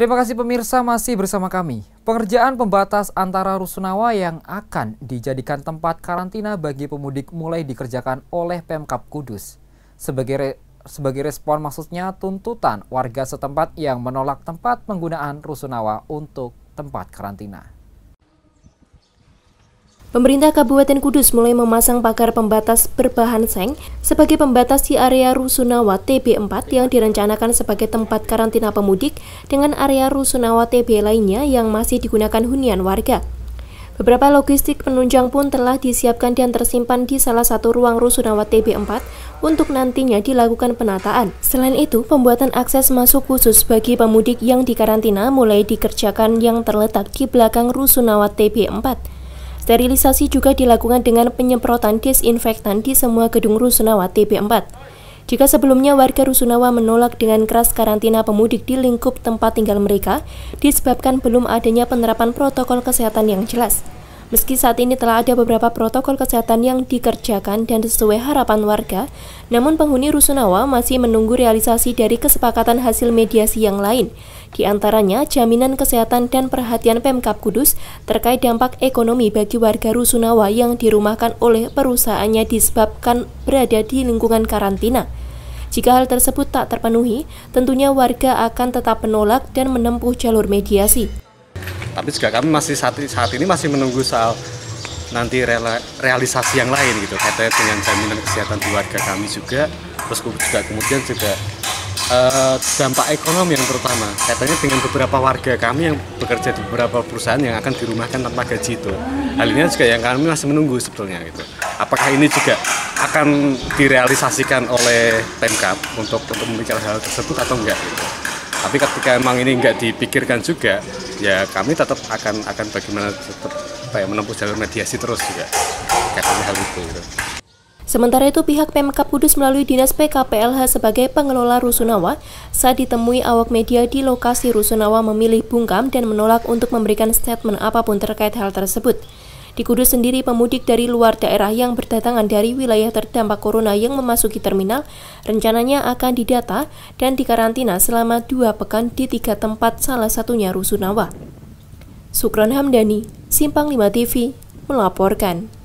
Terima kasih pemirsa masih bersama kami. Pengerjaan pembatas antara Rusunawa yang akan dijadikan tempat karantina bagi pemudik mulai dikerjakan oleh Pemkap Kudus. Sebagai re, sebagai respon maksudnya tuntutan warga setempat yang menolak tempat penggunaan Rusunawa untuk tempat karantina. Pemerintah Kabupaten Kudus mulai memasang pagar pembatas berbahan seng sebagai pembatas di area Rusunawa TB4 yang direncanakan sebagai tempat karantina pemudik dengan area Rusunawa TB lainnya yang masih digunakan hunian warga. Beberapa logistik penunjang pun telah disiapkan dan tersimpan di salah satu ruang Rusunawa TB4 untuk nantinya dilakukan penataan. Selain itu, pembuatan akses masuk khusus bagi pemudik yang dikarantina mulai dikerjakan yang terletak di belakang Rusunawa TB4. Sterilisasi juga dilakukan dengan penyemprotan disinfektan di semua gedung Rusunawa TB4. Jika sebelumnya warga Rusunawa menolak dengan keras karantina pemudik di lingkup tempat tinggal mereka, disebabkan belum adanya penerapan protokol kesehatan yang jelas. Meski saat ini telah ada beberapa protokol kesehatan yang dikerjakan dan sesuai harapan warga, namun penghuni Rusunawa masih menunggu realisasi dari kesepakatan hasil mediasi yang lain, di antaranya jaminan kesehatan dan perhatian Pemkap Kudus terkait dampak ekonomi bagi warga Rusunawa yang dirumahkan oleh perusahaannya disebabkan berada di lingkungan karantina. Jika hal tersebut tak terpenuhi, tentunya warga akan tetap menolak dan menempuh jalur mediasi tapi juga kami masih saat, saat ini masih menunggu soal nanti rela, realisasi yang lain gitu katanya dengan jaminan kesehatan keluarga kami juga terus juga kemudian juga uh, dampak ekonomi yang terutama katanya dengan beberapa warga kami yang bekerja di beberapa perusahaan yang akan dirumahkan tanpa gaji itu hal ini juga yang kami masih menunggu sebetulnya gitu apakah ini juga akan direalisasikan oleh Pemkap untuk untuk membicarakan hal tersebut atau enggak gitu tapi ketika emang ini nggak dipikirkan juga ya kami tetap akan akan bagaimana tetap kayak menempuh jalur mediasi terus juga kayak hal itu gitu. Sementara itu pihak Pemkap Kudus melalui Dinas PKPLH sebagai pengelola Rusunawa saat ditemui awak media di lokasi Rusunawa memilih bungkam dan menolak untuk memberikan statement apapun terkait hal tersebut. Di Kudus sendiri, pemudik dari luar daerah yang berdatangan dari wilayah terdampak corona yang memasuki terminal rencananya akan didata dan dikarantina selama dua pekan di tiga tempat salah satunya Rusunawa. Sukron Hamdani, Simpang 5 TV, melaporkan.